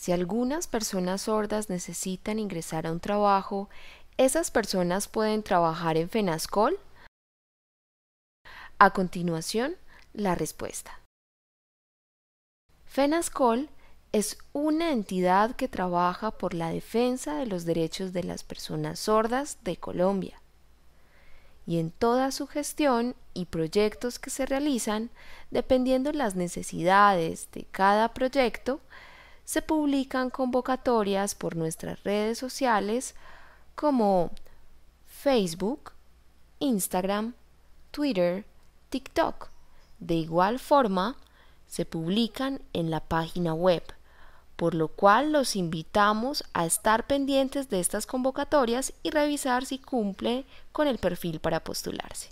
Si algunas personas sordas necesitan ingresar a un trabajo, esas personas pueden trabajar en FENASCOL. A continuación, la respuesta. FENASCOL es una entidad que trabaja por la defensa de los derechos de las personas sordas de Colombia. Y en toda su gestión y proyectos que se realizan, dependiendo las necesidades de cada proyecto, se publican convocatorias por nuestras redes sociales como Facebook, Instagram, Twitter, TikTok. De igual forma, se publican en la página web, por lo cual los invitamos a estar pendientes de estas convocatorias y revisar si cumple con el perfil para postularse.